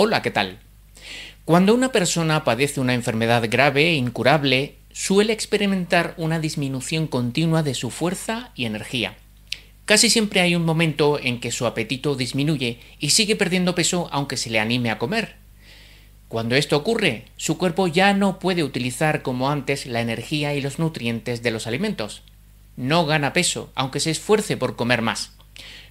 Hola, ¿qué tal? Cuando una persona padece una enfermedad grave e incurable, suele experimentar una disminución continua de su fuerza y energía. Casi siempre hay un momento en que su apetito disminuye y sigue perdiendo peso aunque se le anime a comer. Cuando esto ocurre, su cuerpo ya no puede utilizar como antes la energía y los nutrientes de los alimentos. No gana peso, aunque se esfuerce por comer más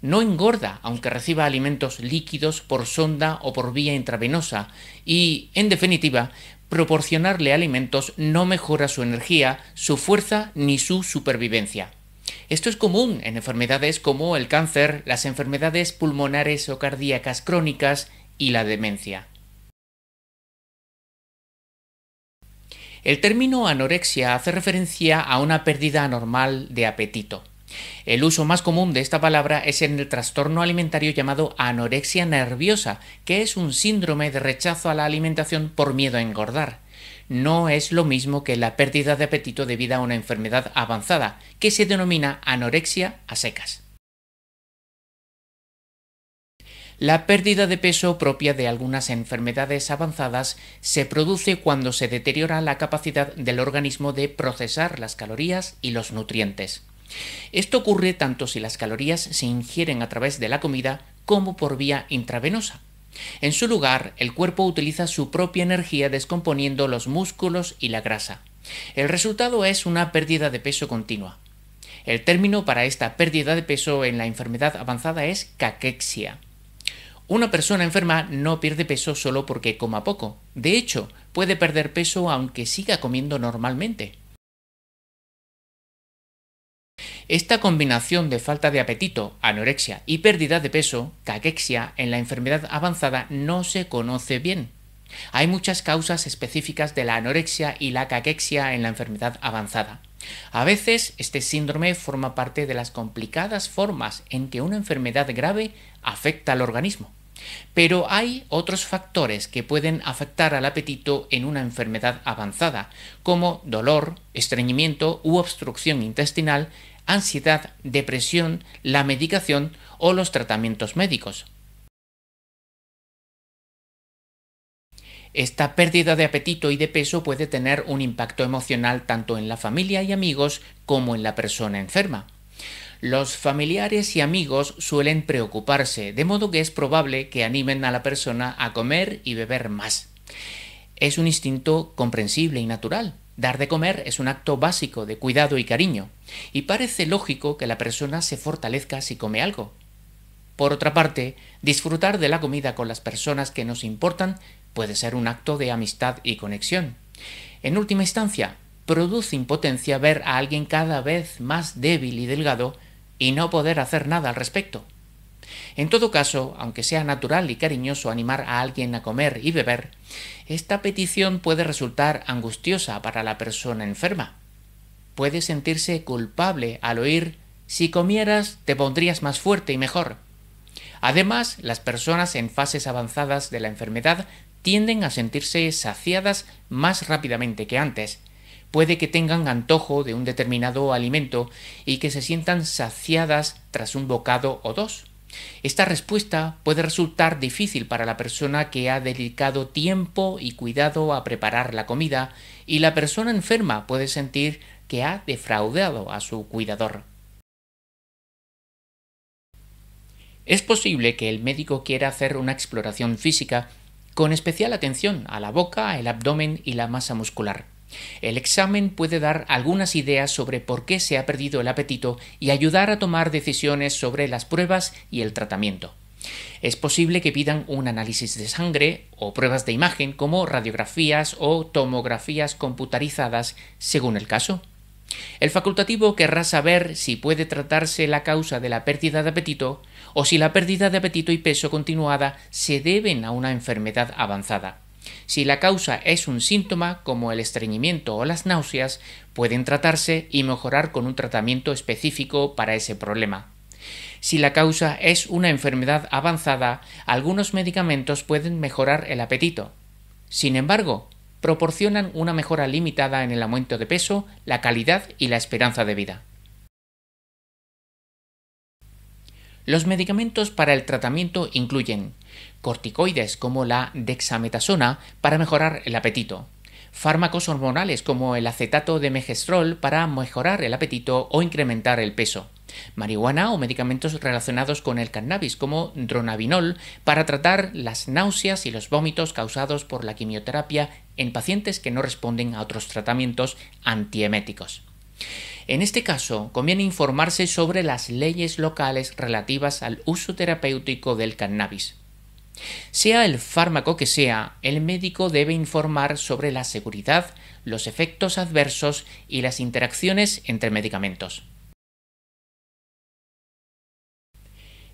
no engorda aunque reciba alimentos líquidos por sonda o por vía intravenosa y, en definitiva, proporcionarle alimentos no mejora su energía, su fuerza ni su supervivencia. Esto es común en enfermedades como el cáncer, las enfermedades pulmonares o cardíacas crónicas y la demencia. El término anorexia hace referencia a una pérdida anormal de apetito. El uso más común de esta palabra es en el trastorno alimentario llamado anorexia nerviosa, que es un síndrome de rechazo a la alimentación por miedo a engordar. No es lo mismo que la pérdida de apetito debido a una enfermedad avanzada, que se denomina anorexia a secas. La pérdida de peso propia de algunas enfermedades avanzadas se produce cuando se deteriora la capacidad del organismo de procesar las calorías y los nutrientes. Esto ocurre tanto si las calorías se ingieren a través de la comida como por vía intravenosa. En su lugar, el cuerpo utiliza su propia energía descomponiendo los músculos y la grasa. El resultado es una pérdida de peso continua. El término para esta pérdida de peso en la enfermedad avanzada es caquexia. Una persona enferma no pierde peso solo porque coma poco. De hecho, puede perder peso aunque siga comiendo normalmente. Esta combinación de falta de apetito, anorexia y pérdida de peso, caquexia, en la enfermedad avanzada no se conoce bien. Hay muchas causas específicas de la anorexia y la caquexia en la enfermedad avanzada. A veces este síndrome forma parte de las complicadas formas en que una enfermedad grave afecta al organismo. Pero hay otros factores que pueden afectar al apetito en una enfermedad avanzada, como dolor, estreñimiento u obstrucción intestinal, ansiedad, depresión, la medicación o los tratamientos médicos. Esta pérdida de apetito y de peso puede tener un impacto emocional tanto en la familia y amigos como en la persona enferma. Los familiares y amigos suelen preocuparse, de modo que es probable que animen a la persona a comer y beber más. Es un instinto comprensible y natural, Dar de comer es un acto básico de cuidado y cariño, y parece lógico que la persona se fortalezca si come algo. Por otra parte, disfrutar de la comida con las personas que nos importan puede ser un acto de amistad y conexión. En última instancia, produce impotencia ver a alguien cada vez más débil y delgado y no poder hacer nada al respecto. En todo caso, aunque sea natural y cariñoso animar a alguien a comer y beber, esta petición puede resultar angustiosa para la persona enferma. Puede sentirse culpable al oír si comieras te pondrías más fuerte y mejor. Además, las personas en fases avanzadas de la enfermedad tienden a sentirse saciadas más rápidamente que antes. Puede que tengan antojo de un determinado alimento y que se sientan saciadas tras un bocado o dos. Esta respuesta puede resultar difícil para la persona que ha dedicado tiempo y cuidado a preparar la comida y la persona enferma puede sentir que ha defraudado a su cuidador. Es posible que el médico quiera hacer una exploración física con especial atención a la boca, el abdomen y la masa muscular. El examen puede dar algunas ideas sobre por qué se ha perdido el apetito y ayudar a tomar decisiones sobre las pruebas y el tratamiento. Es posible que pidan un análisis de sangre o pruebas de imagen como radiografías o tomografías computarizadas según el caso. El facultativo querrá saber si puede tratarse la causa de la pérdida de apetito o si la pérdida de apetito y peso continuada se deben a una enfermedad avanzada. Si la causa es un síntoma, como el estreñimiento o las náuseas, pueden tratarse y mejorar con un tratamiento específico para ese problema. Si la causa es una enfermedad avanzada, algunos medicamentos pueden mejorar el apetito. Sin embargo, proporcionan una mejora limitada en el aumento de peso, la calidad y la esperanza de vida. Los medicamentos para el tratamiento incluyen corticoides como la dexametasona para mejorar el apetito, fármacos hormonales como el acetato de megestrol para mejorar el apetito o incrementar el peso, marihuana o medicamentos relacionados con el cannabis como dronabinol para tratar las náuseas y los vómitos causados por la quimioterapia en pacientes que no responden a otros tratamientos antieméticos. En este caso, conviene informarse sobre las leyes locales relativas al uso terapéutico del cannabis. Sea el fármaco que sea, el médico debe informar sobre la seguridad, los efectos adversos y las interacciones entre medicamentos.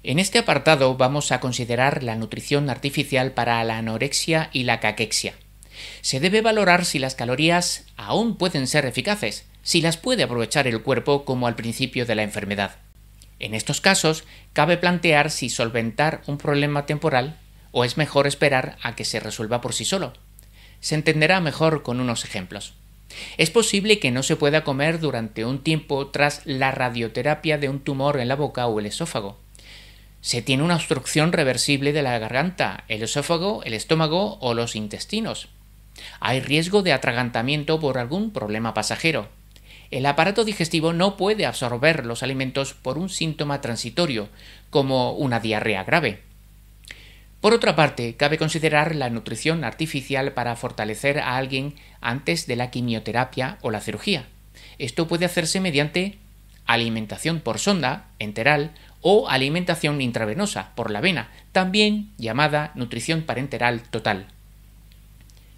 En este apartado vamos a considerar la nutrición artificial para la anorexia y la caquexia. Se debe valorar si las calorías aún pueden ser eficaces, si las puede aprovechar el cuerpo como al principio de la enfermedad. En estos casos, cabe plantear si solventar un problema temporal o es mejor esperar a que se resuelva por sí solo. Se entenderá mejor con unos ejemplos. Es posible que no se pueda comer durante un tiempo tras la radioterapia de un tumor en la boca o el esófago. Se tiene una obstrucción reversible de la garganta, el esófago, el estómago o los intestinos. Hay riesgo de atragantamiento por algún problema pasajero. El aparato digestivo no puede absorber los alimentos por un síntoma transitorio, como una diarrea grave. Por otra parte, cabe considerar la nutrición artificial para fortalecer a alguien antes de la quimioterapia o la cirugía. Esto puede hacerse mediante alimentación por sonda, enteral, o alimentación intravenosa, por la vena, también llamada nutrición parenteral total.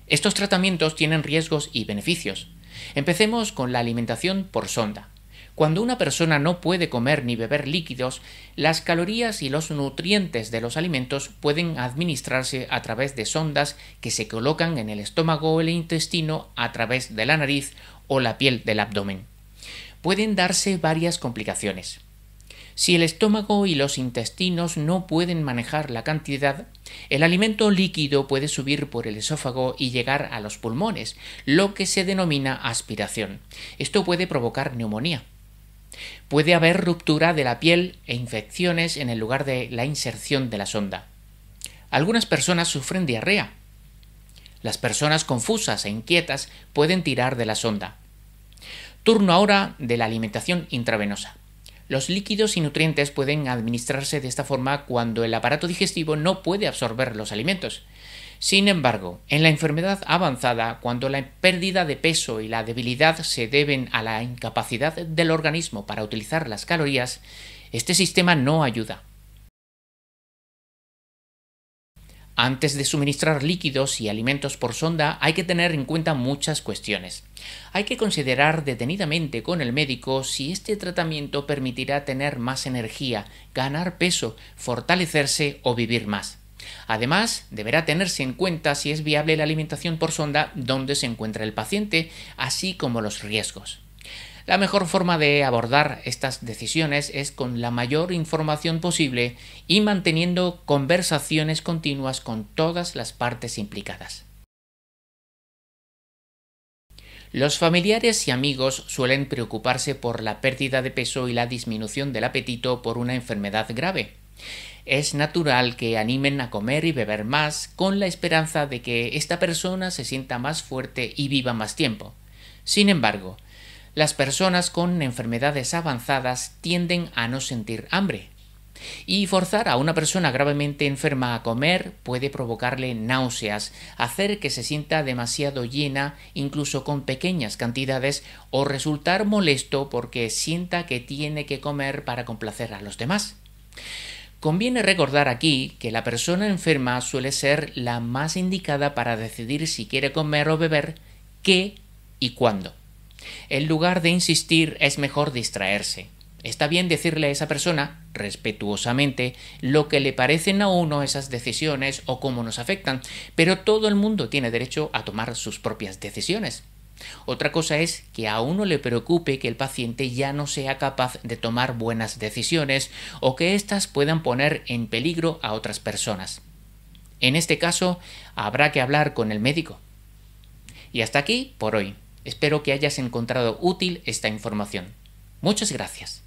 Estos tratamientos tienen riesgos y beneficios. Empecemos con la alimentación por sonda. Cuando una persona no puede comer ni beber líquidos, las calorías y los nutrientes de los alimentos pueden administrarse a través de sondas que se colocan en el estómago o el intestino a través de la nariz o la piel del abdomen. Pueden darse varias complicaciones. Si el estómago y los intestinos no pueden manejar la cantidad, el alimento líquido puede subir por el esófago y llegar a los pulmones, lo que se denomina aspiración. Esto puede provocar neumonía. Puede haber ruptura de la piel e infecciones en el lugar de la inserción de la sonda. Algunas personas sufren diarrea. Las personas confusas e inquietas pueden tirar de la sonda. Turno ahora de la alimentación intravenosa. Los líquidos y nutrientes pueden administrarse de esta forma cuando el aparato digestivo no puede absorber los alimentos. Sin embargo, en la enfermedad avanzada, cuando la pérdida de peso y la debilidad se deben a la incapacidad del organismo para utilizar las calorías, este sistema no ayuda. Antes de suministrar líquidos y alimentos por sonda hay que tener en cuenta muchas cuestiones. Hay que considerar detenidamente con el médico si este tratamiento permitirá tener más energía, ganar peso, fortalecerse o vivir más. Además, deberá tenerse en cuenta si es viable la alimentación por sonda donde se encuentra el paciente, así como los riesgos. La mejor forma de abordar estas decisiones es con la mayor información posible y manteniendo conversaciones continuas con todas las partes implicadas. Los familiares y amigos suelen preocuparse por la pérdida de peso y la disminución del apetito por una enfermedad grave. Es natural que animen a comer y beber más con la esperanza de que esta persona se sienta más fuerte y viva más tiempo. Sin embargo, las personas con enfermedades avanzadas tienden a no sentir hambre, y forzar a una persona gravemente enferma a comer puede provocarle náuseas, hacer que se sienta demasiado llena incluso con pequeñas cantidades o resultar molesto porque sienta que tiene que comer para complacer a los demás. Conviene recordar aquí que la persona enferma suele ser la más indicada para decidir si quiere comer o beber, qué y cuándo. En lugar de insistir es mejor distraerse. Está bien decirle a esa persona, respetuosamente, lo que le parecen a uno esas decisiones o cómo nos afectan, pero todo el mundo tiene derecho a tomar sus propias decisiones. Otra cosa es que a uno le preocupe que el paciente ya no sea capaz de tomar buenas decisiones o que éstas puedan poner en peligro a otras personas. En este caso, habrá que hablar con el médico. Y hasta aquí por hoy. Espero que hayas encontrado útil esta información. Muchas gracias.